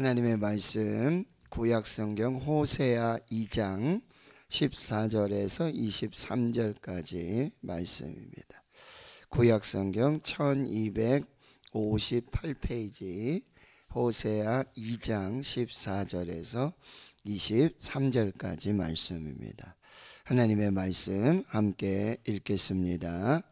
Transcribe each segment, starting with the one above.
하나님의 말씀 구약 성경 호세아 2장 14절에서 23절까지 말씀입니다. 구약 성경 1258페이지 호세아 2장 14절에서 23절까지 말씀입니다. 하나님의 말씀 함께 읽겠습니다.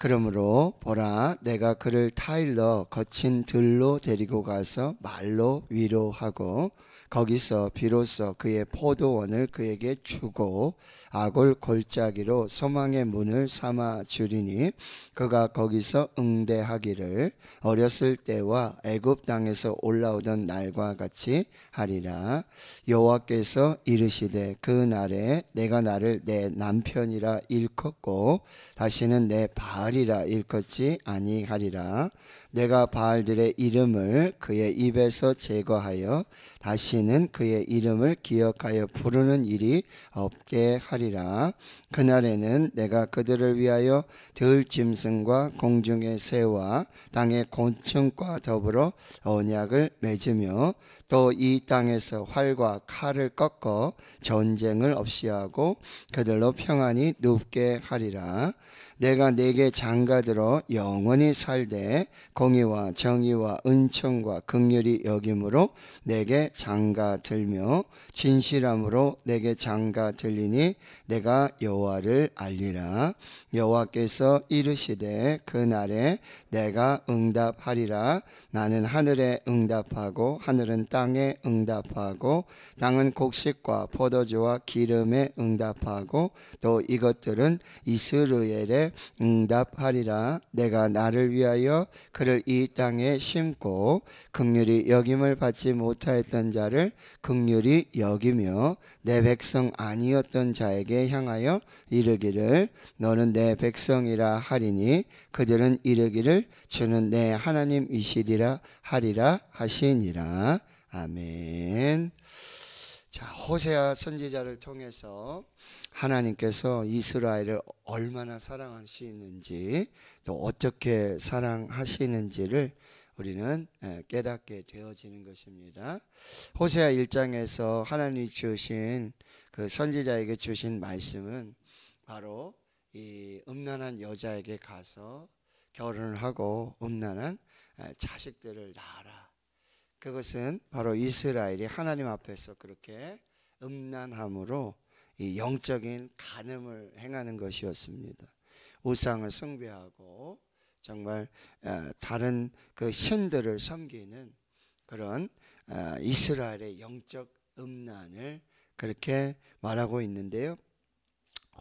그러므로 보라 내가 그를 타일러 거친 들로 데리고 가서 말로 위로하고 거기서 비로소 그의 포도원을 그에게 주고 악을 골짜기로 소망의 문을 삼아 주리니 그가 거기서 응대하기를 어렸을 때와 애굽 땅에서 올라오던 날과 같이 하리라 여호와께서 이르시되 그 날에 내가 나를 내 남편이라 일컫고 다시는 내 바알이라 일컫지 아니하리라 내가 바알들의 이름을 그의 입에서 제거하여 다시는 그의 이름을 기억하여 부르는 일이 없게 하리라. 그날에는 내가 그들을 위하여 들 짐승과 공중의 새와 땅의 곤충과 더불어 언약을 맺으며 또이 땅에서 활과 칼을 꺾어 전쟁을 없이 하고 그들로 평안히 눕게 하리라. 내가 내게 장가들어 영원히 살되 공의와 정의와 은총과 극률이 여김으로 내게 장가들며 진실함으로 내게 장가들리니 내가 여호와를 알리라 여호와께서 이르시되 그 날에 내가 응답하리라 나는 하늘에 응답하고 하늘은 땅에 응답하고 땅은 곡식과 포도주와 기름에 응답하고 또 이것들은 이스루엘에 응답하리라 내가 나를 위하여 그를 이 땅에 심고 극률이 여김을 받지 못하였던 자를 극률이 여기며 내 백성 아니었던 자에게 향하여 이르기를 너는 내 백성이라 하리니 그들은 이르기를 주는 내 하나님이시리라 하리라 하리라 하시니라 아멘. 자, 호세아 선지자를 통해서 하나님께서 이스라엘을 얼마나 사랑하시는지 또 어떻게 사랑하시는지를 우리는 예, 깨닫게 되어지는 것입니다. 호세아 1장에서 하나님이 주신 그 선지자에게 주신 말씀은 바로 이 음란한 여자에게 가서 결혼을 하고 음란한 자식들을 낳아라. 그것은 바로 이스라엘이 하나님 앞에서 그렇게 음란함으로 이 영적인 간음을 행하는 것이었습니다. 우상을 숭배하고 정말 다른 그 신들을 섬기는 그런 이스라엘의 영적 음란을 그렇게 말하고 있는데요.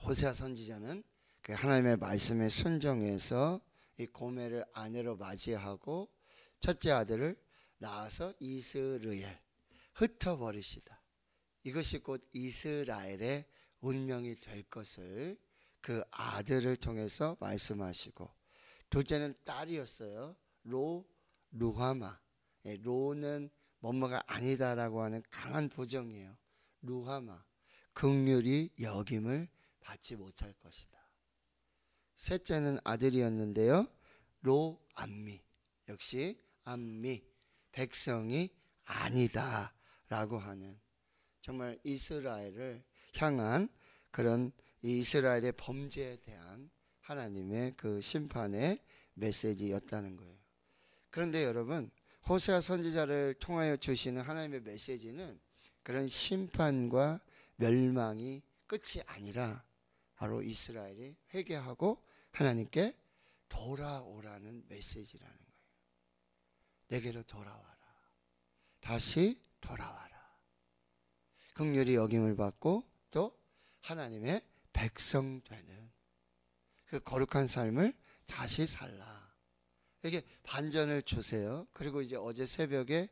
호세아 선지자는 그 하나님의 말씀에 순종해서 이 고메를 아내로 맞이하고 첫째 아들을 낳아서 이스르엘 흩어버리시다. 이것이 곧 이스라엘의 운명이 될 것을 그 아들을 통해서 말씀하시고 둘째는 딸이었어요. 로 루하마. 예, 로는 뭐뭐가 아니다라고 하는 강한 보정이에요. 루하마. 극률이 여김을 받지 못할 것이다. 셋째는 아들이었는데요. 로암미. 역시 암미. 백성이 아니다. 라고 하는 정말 이스라엘을 향한 그런 이스라엘의 범죄에 대한 하나님의 그 심판의 메시지였다는 거예요. 그런데 여러분, 호세아 선지자를 통하여 주시는 하나님의 메시지는 그런 심판과 멸망이 끝이 아니라 바로 이스라엘이 회개하고 하나님께 돌아오라는 메시지라는 거예요. 내게로 돌아와라. 다시 돌아와라. 극렬히 여김을 받고 또 하나님의 백성 되는 그 거룩한 삶을 다시 살라. 이게 반전을 주세요. 그리고 이제 어제 새벽에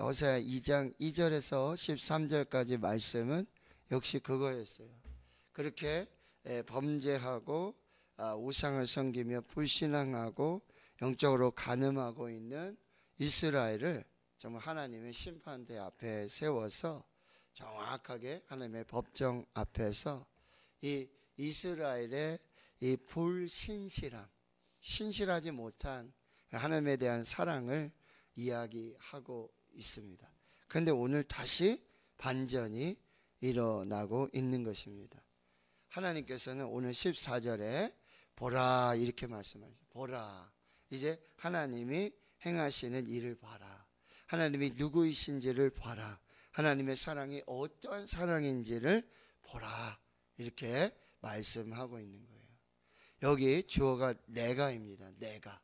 어세 2장 2절에서 13절까지 말씀은 역시 그거였어요. 그렇게 범죄하고 아, 우상을 섬기며 불신앙하고 영적으로 가늠하고 있는 이스라엘을 정말 하나님의 심판대 앞에 세워서 정확하게 하나님의 법정 앞에서 이 이스라엘의 이 불신실함, 신실하지 못한 하나님에 대한 사랑을 이야기하고 있습니다. 그런데 오늘 다시 반전이 일어나고 있는 것입니다. 하나님께서는 오늘 14절에 보라 이렇게 말씀하죠. 보라 이제 하나님이 행하시는 일을 봐라. 하나님이 누구이신지를 봐라. 하나님의 사랑이 어떠한 사랑인지를 보라. 이렇게 말씀하고 있는 거예요. 여기 주어가 내가입니다. 내가.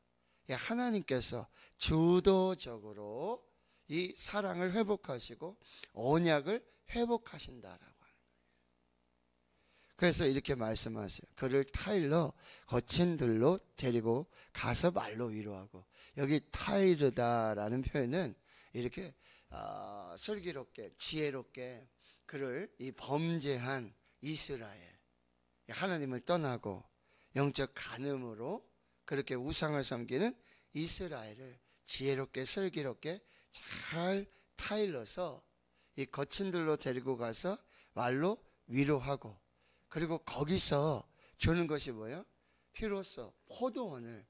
하나님께서 주도적으로 이 사랑을 회복하시고 언약을 회복하신다라고. 그래서 이렇게 말씀하세요. 그를 타일러 거친 들로 데리고 가서 말로 위로하고 여기 타이르다라는 표현은 이렇게 어, 슬기롭게 지혜롭게 그를 이 범죄한 이스라엘 하나님을 떠나고 영적 간음으로 그렇게 우상을 섬기는 이스라엘을 지혜롭게 슬기롭게 잘 타일러서 이 거친 들로 데리고 가서 말로 위로하고 그리고 거기서 주는 것이 뭐예요? 피로써 포도원을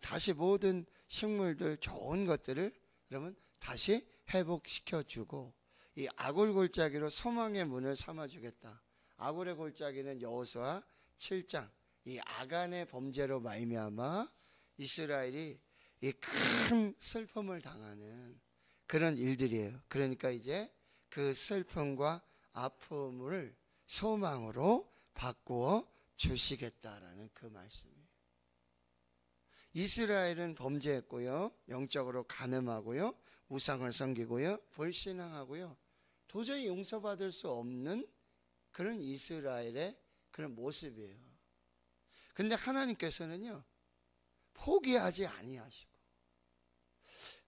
다시 모든 식물들 좋은 것들을 그러면 다시 회복시켜 주고 이 아골 골짜기로 소망의 문을 삼아 주겠다. 아골의 골짜기는 여호수아 7장 이 아간의 범죄로 말미암아 이스라엘이 이 큰 슬픔을 당하는 그런 일들이에요. 그러니까 이제 그 슬픔과 아픔을 소망으로 바꾸어 주시겠다라는 그 말씀이에요. 이스라엘은 범죄했고요. 영적으로 가늠하고요. 우상을 섬기고요. 불신앙하고요. 도저히 용서받을 수 없는 그런 이스라엘의 그런 모습이에요. 근데 하나님께서는요. 포기하지 아니하시고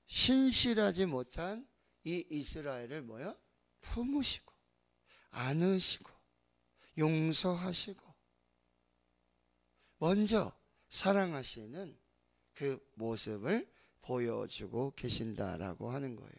신실하지 못한 이 이스라엘을 뭐요? 품으시고 안으시고 용서하시고 먼저 사랑하시는 그 모습을 보여주고 계신다라고 하는 거예요.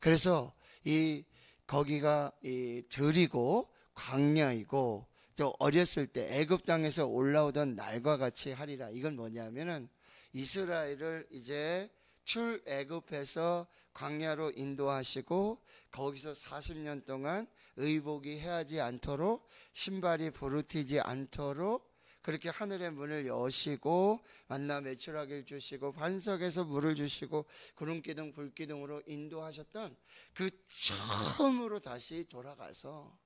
그래서 이 거기가 이 들이고 광야이고 또 어렸을 때 애굽 땅에서 올라오던 날과 같이 하리라. 이건 뭐냐면은 이스라엘을 이제 출애굽해서 광야로 인도하시고 거기서 40년 동안 의복이 해하지 않도록 신발이 부르티지 않도록 그렇게 하늘의 문을 여시고 만나 매출하기를 주시고 반석에서 물을 주시고 구름기둥 불기둥으로 인도하셨던 그 처음으로 다시 돌아가서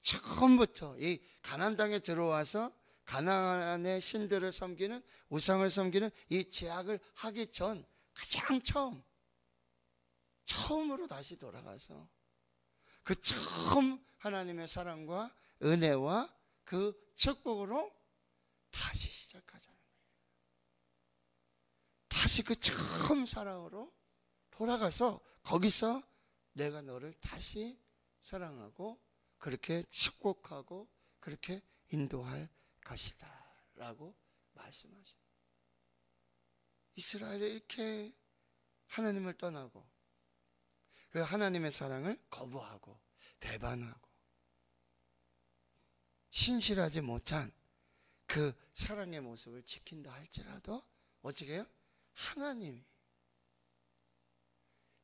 처음부터 이 가난 땅에 들어와서 가난안의 신들을 섬기는 우상을 섬기는 이 제약을 하기 전 가장 처음 처음으로 다시 돌아가서 그 처음 하나님의 사랑과 은혜와 그 축복으로 다시 시작하자는 거예요. 다시 그 처음 사랑으로 돌아가서 거기서 내가 너를 다시 사랑하고 그렇게 축복하고 그렇게 인도할 것이다. 라고 말씀하십니다. 이스라엘이 이렇게 하나님을 떠나고 그 하나님의 사랑을 거부하고 배반하고 신실하지 못한 그 사랑의 모습을 지킨다 할지라도 어떻게 해요? 하나님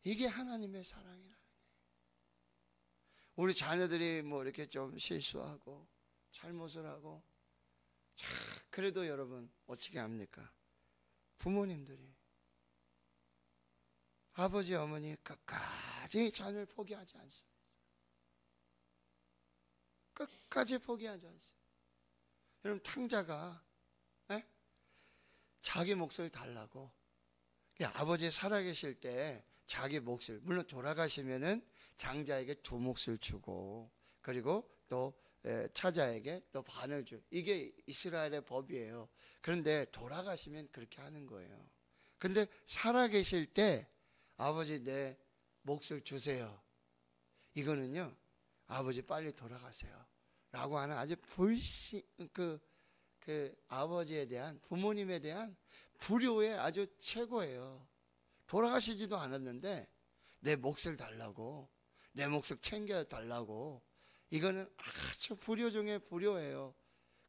이게 하나님의 사랑이라는 거예요. 우리 자녀들이 뭐 이렇게 좀 실수하고 잘못을 하고 자, 그래도 여러분 어떻게 합니까? 부모님들이 아버지 어머니 끝까지 자녀를 포기하지 않습니다. 끝까지 포기하지 않습니다. 여러분 탕자가 에? 예? 자기 몫을 달라고 아버지 살아계실 때 자기 몫을 물론 돌아가시면은 장자에게 두 몫을 주고 그리고 또 예, 차자에게 또 반을 주 이게 이스라엘의 법이에요. 그런데 돌아가시면 그렇게 하는 거예요. 근데 살아계실 때 아버지 내 몫을 주세요. 이거는요, 아버지 빨리 돌아가세요. 라고 하는 아주 불신, 그, 그 아버지에 대한, 부모님에 대한 불효의 아주 최고예요. 돌아가시지도 않았는데 내 몫을 달라고, 내 몫을 챙겨 달라고. 이거는 아주 불효 중에 불효예요.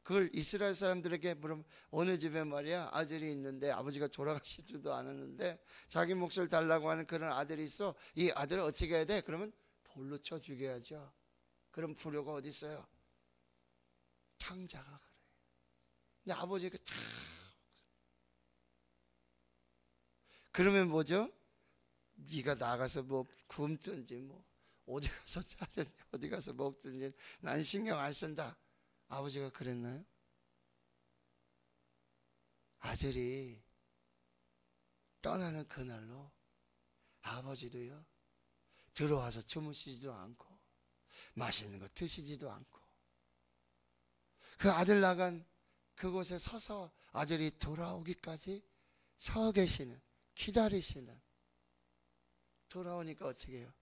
그걸 이스라엘 사람들에게 물으면 어느 집에 말이야 아들이 있는데 아버지가 돌아가시지도 않았는데 자기 몫을 달라고 하는 그런 아들이 있어 이 아들을 어떻게 해야 돼? 그러면 돌로 쳐 죽여야죠. 그럼 부려가 어디 있어요? 탕자가 그래 근데 아버지가 그 탁 그러면 뭐죠? 네가 나가서 뭐 굶든지 뭐 어디 가서 자든지 어디 가서 먹든지 난 신경 안 쓴다. 아버지가 그랬나요? 아들이 떠나는 그날로 아버지도요, 들어와서 주무시지도 않고, 맛있는 거 드시지도 않고, 그 아들 나간 그곳에 서서 아들이 돌아오기까지 서 계시는, 기다리시는, 돌아오니까 어떻게 해요?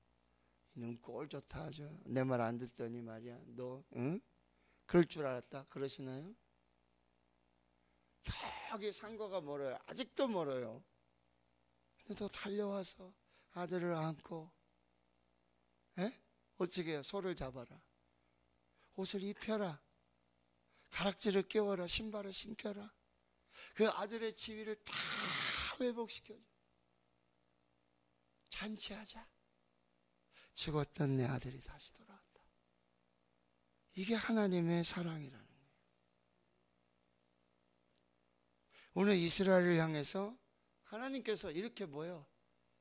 이놈 꼴 좋다 아주. 내말 안 듣더니 말이야. 너, 응? 그럴 줄 알았다 그러시나요? 여기 상가가 멀어요. 아직도 멀어요. 근데 또 달려와서 아들을 안고 에? 어떻게 해요? 소를 잡아라. 옷을 입혀라. 가락지를 깨워라. 신발을 신겨라. 그 아들의 지위를 다 회복시켜줘. 잔치하자. 죽었던 내 아들이 다시 돌아. 이게 하나님의 사랑이라는 거예요. 오늘 이스라엘을 향해서 하나님께서 이렇게 뭐요?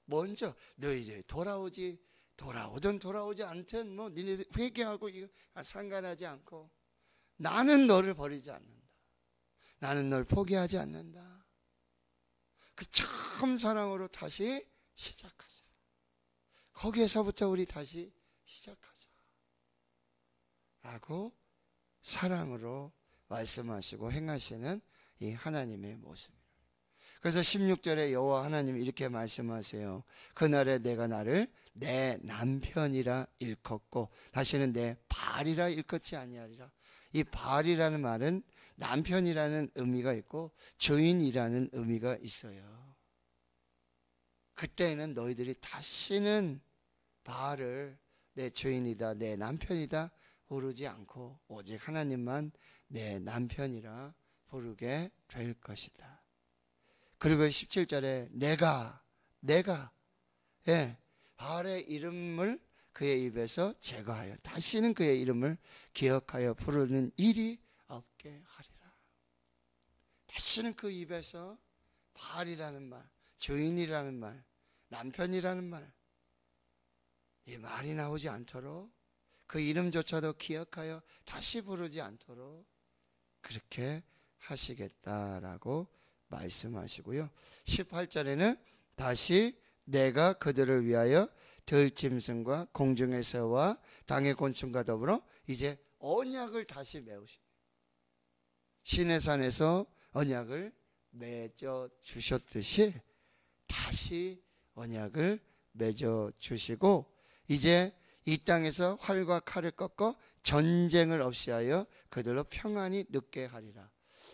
먼저 너희들이 돌아오지 돌아오든 돌아오지 않든 뭐 니네 회개하고 이거 아, 상관하지 않고 나는 너를 버리지 않는다. 나는 널 포기하지 않는다. 그 참 사랑으로 다시 시작하자. 거기에서부터 우리 다시 시작하자. 라고 사랑으로 말씀하시고 행하시는 이 하나님의 모습입니다. 그래서 16절에 여호와 하나님 이렇게 말씀하세요. 그날에 내가 나를 내 남편이라 일컫고 다시는 내 발이라 일컫지 아니하리라. 이 발이라는 말은 남편이라는 의미가 있고 주인이라는 의미가 있어요. 그때는 너희들이 다시는 발을 내 주인이다, 내 남편이다 오르지 않고 오직 하나님만 내 남편이라 부르게 될 것이다. 그리고 17절에 내가 내가 예 바알의 이름을 그의 입에서 제거하여 다시는 그의 이름을 기억하여 부르는 일이 없게 하리라. 다시는 그 입에서 바알이라는 말, 주인이라는 말, 남편이라는 말, 이 말이 나오지 않도록 그 이름조차도 기억하여 다시 부르지 않도록 그렇게 하시겠다라고 말씀하시고요. 18절에는 다시 내가 그들을 위하여 들짐승과 공중의 새와 당의 곤충과 더불어 이제 언약을 다시 메우십니다 신의 산에서 언약을 맺어 주셨듯이 다시 언약을 맺어 주시고 이제 이 땅에서 활과 칼을 꺾어 전쟁을 없이 하여 그들로 평안히 늦게 하리라.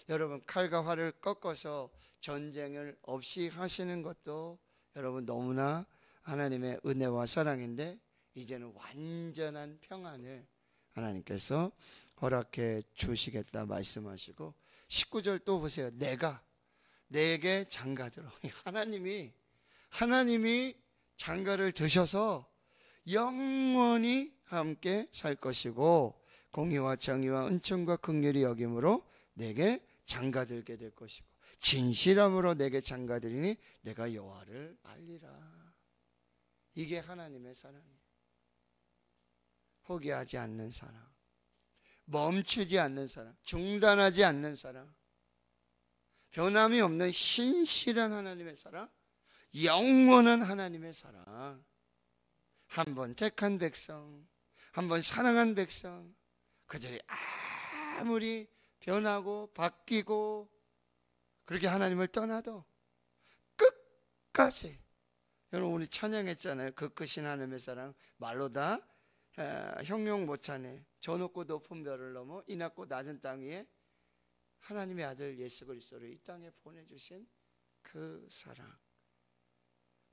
여러분 칼과 활을 꺾어서 전쟁을 없이 하시는 것도 여러분 너무나 하나님의 은혜와 사랑인데 이제는 완전한 평안을 하나님께서 허락해 주시겠다 말씀하시고 19절 또 보세요. 내가 내게 장가들어. 하나님이 하나님이 장가를 드셔서 영원히 함께 살 것이고 공의와 정의와 은총과 긍휼이 여김으로 내게 장가들게 될 것이고 진실함으로 내게 장가들이니 내가 여호와를 알리라. 이게 하나님의 사랑이에요. 포기하지 않는 사랑. 멈추지 않는 사랑. 중단하지 않는 사랑. 변함이 없는 신실한 하나님의 사랑. 영원한 하나님의 사랑. 한번 택한 백성, 한 번 사랑한 백성, 그들이 아무리 변하고 바뀌고 그렇게 하나님을 떠나도 끝까지 여러분 우리 찬양했잖아요. 그 끝이 하나님의 사랑 말로 다 형용 못하네. 저 높고 높은 별을 넘어 이 낮고 낮은 땅 위에 하나님의 아들 예수 그리스도를 이 땅에 보내주신 그 사랑.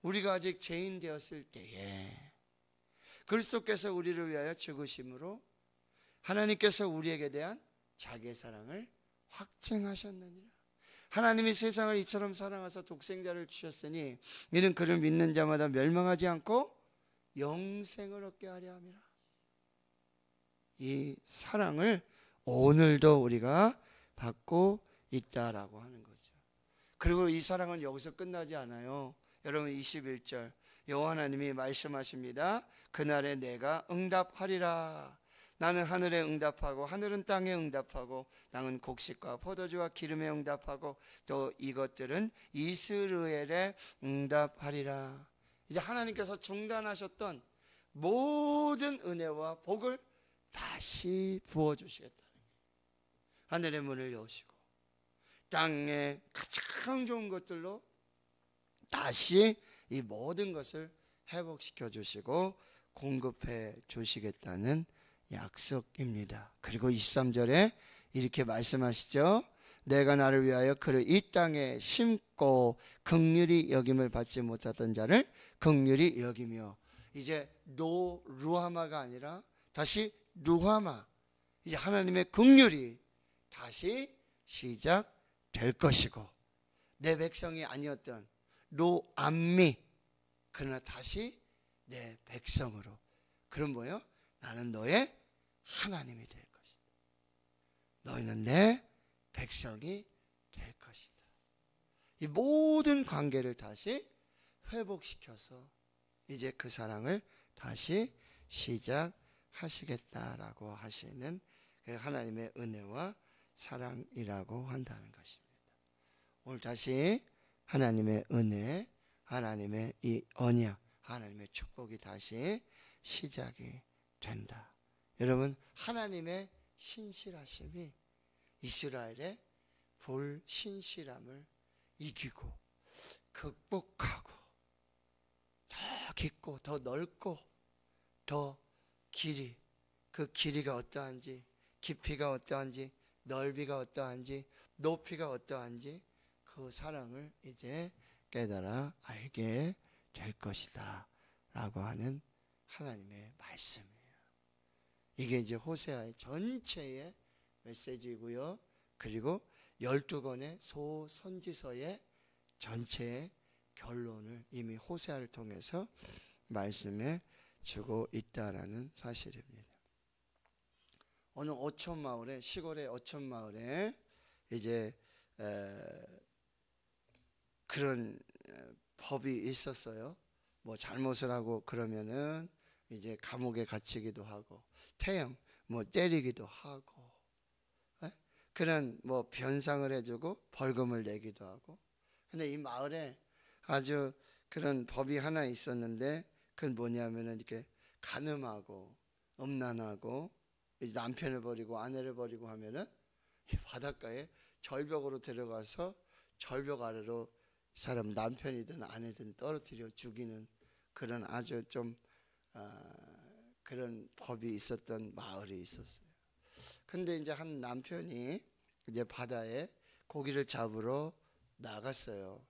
우리가 아직 죄인 되었을 때에 그리스도께서 우리를 위하여 죽으심으로 하나님께서 우리에게 대한 자기의 사랑을 확증하셨느니라. 하나님이 세상을 이처럼 사랑하사 독생자를 주셨으니 이는 그를 믿는 자마다 멸망하지 않고 영생을 얻게 하려 함이라. 이 사랑을 오늘도 우리가 받고 있다라고 하는 거죠. 그리고 이 사랑은 여기서 끝나지 않아요. 여러분 21절 여호와 하나님이 말씀하십니다. 그날에 내가 응답하리라. 나는 하늘에 응답하고 하늘은 땅에 응답하고 땅은 곡식과 포도주와 기름에 응답하고 또 이것들은 이스라엘에 응답하리라. 이제 하나님께서 중단하셨던 모든 은혜와 복을 다시 부어 주시겠다는 거예요. 하늘의 문을 여시고 땅의 가장 좋은 것들로 다시 이 모든 것을 회복시켜 주시고 공급해 주시겠다는 약속입니다. 그리고 23절에 이렇게 말씀하시죠. 내가 나를 위하여 그를 이 땅에 심고 극률이 여김을 받지 못하던 자를 극률이 여기며 이제 노 루하마가 아니라 다시 루하마 이제 하나님의 극률이 다시 시작될 것이고 내 백성이 아니었던 로암미 그러나 다시 내 백성으로 그럼 뭐예요? 나는 너의 하나님이 될 것이다. 너희는 내 백성이 될 것이다. 이 모든 관계를 다시 회복시켜서 이제 그 사랑을 다시 시작하시겠다라고 하시는 그 하나님의 은혜와 사랑이라고 한다는 것입니다. 오늘 다시 하나님의 은혜, 하나님의 이 언약, 하나님의 축복이 다시 시작이 된다. 여러분, 하나님의 신실하심이 이스라엘의 불신실함을 이기고 극복하고 더 깊고 더 넓고 더 길이 그 길이가 어떠한지 깊이가 어떠한지 넓이가 어떠한지 높이가 어떠한지 그 사랑을 이제 깨달아 알게 될 것이다. 라고 하는 하나님의 말씀이에요. 이게 이제 호세아의 전체의 메시지고요. 그리고 12권의 소선지서의 전체의 결론을 이미 호세아를 통해서 말씀해 주고 있다라는 사실입니다. 어느 어촌 마을에 시골의 어촌 마을에 이제 그런 어, 법이 있었어요. 뭐 잘못을 하고 그러면은 이제 감옥에 갇히기도 하고 태형 뭐 때리기도 하고 에? 예? 그런 뭐 변상을 해주고 벌금을 내기도 하고 근데 이 마을에 아주 그런 법이 하나 있었는데 그건 뭐냐면은 이렇게 가늠하고 음란하고 남편을 버리고 아내를 버리고 하면은 바닷가에 절벽으로 데려가서 절벽 아래로 사람 남편이든 아내든 떨어뜨려 죽이는 그런 아주 좀 어, 그런 법이 있었던 마을이 있었어요. 근데 이제 한 남편이 이제 바다에 고기를 잡으러 나갔어요.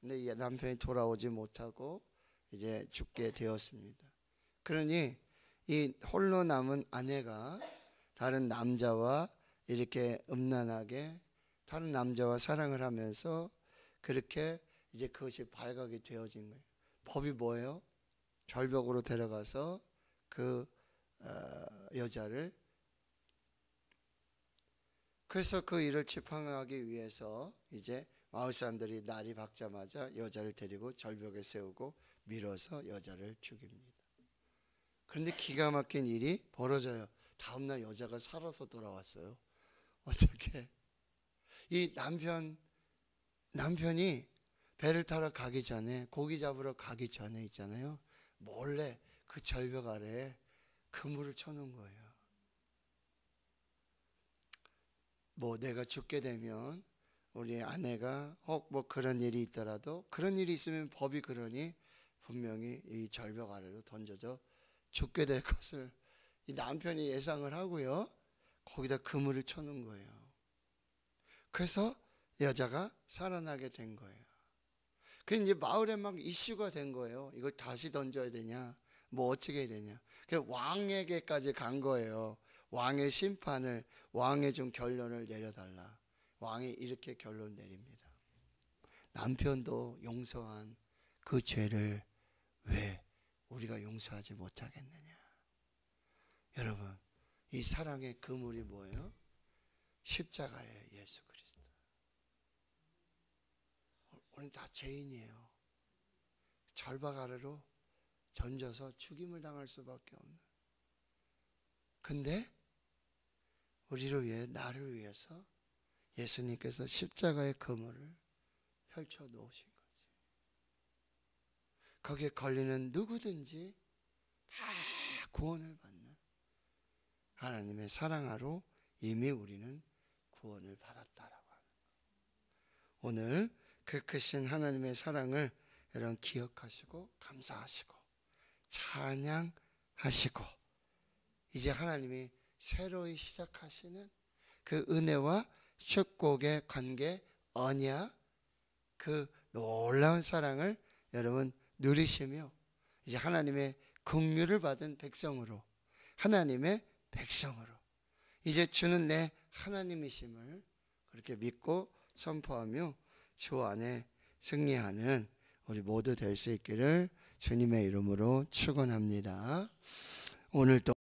근데 이 남편이 돌아오지 못하고 이제 죽게 되었습니다. 그러니 이 홀로 남은 아내가 다른 남자와 이렇게 음란하게 다른 남자와 사랑을 하면서 그렇게 이제 그것이 발각이 되어진 거예요. 법이 뭐예요? 절벽으로 데려가서 그 어, 여자를 그래서 그 일을 지팡하기 위해서 이제 마을 사람들이 날이 밝자마자 여자를 데리고 절벽에 세우고 밀어서 여자를 죽입니다. 그런데 기가 막힌 일이 벌어져요. 다음날 여자가 살아서 돌아왔어요. 어떻게? 이 남편, 남편이 배를 타러 가기 전에 고기 잡으러 가기 전에 있잖아요. 몰래 그 절벽 아래에 그물을 쳐놓은 거예요. 뭐 내가 죽게 되면 우리 아내가 혹 뭐 그런 일이 있더라도 그런 일이 있으면 법이 그러니 분명히 이 절벽 아래로 던져져 죽게 될 것을 이 남편이 예상을 하고요. 거기다 그물을 쳐놓은 거예요. 그래서 여자가 살아나게 된 거예요. 그 이제 마을에 막 이슈가 된 거예요. 이걸 다시 던져야 되냐? 뭐 어떻게 해야 되냐? 그 왕에게까지 간 거예요. 왕의 심판을 왕의 좀 결론을 내려달라. 왕이 이렇게 결론 내립니다. 남편도 용서한 그 죄를 왜 우리가 용서하지 못하겠느냐? 여러분, 이 사랑의 그물이 뭐예요? 십자가예요, 예수 그리스도. 우리는 다 죄인이에요. 절박 아래로 던져서 죽임을 당할 수밖에 없는. 근데 우리를 위해 나를 위해서 예수님께서 십자가의 그물을 펼쳐 놓으신 거지. 거기에 걸리는 누구든지 다 구원을 받는 하나님의 사랑으로 이미 우리는 구원을 받았다라고 하는 거. 오늘 그 크신 하나님의 사랑을 여러분 기억하시고 감사하시고 찬양하시고 이제 하나님이 새로이 시작하시는 그 은혜와 축복의 관계 언약 그 놀라운 사랑을 여러분 누리시며 이제 하나님의 긍휼을 받은 백성으로 하나님의 백성으로 이제 주는 내 하나님이심을 그렇게 믿고 선포하며 주 안에 승리하는 우리 모두 될 수 있기를 주님의 이름으로 축원합니다. 오늘 또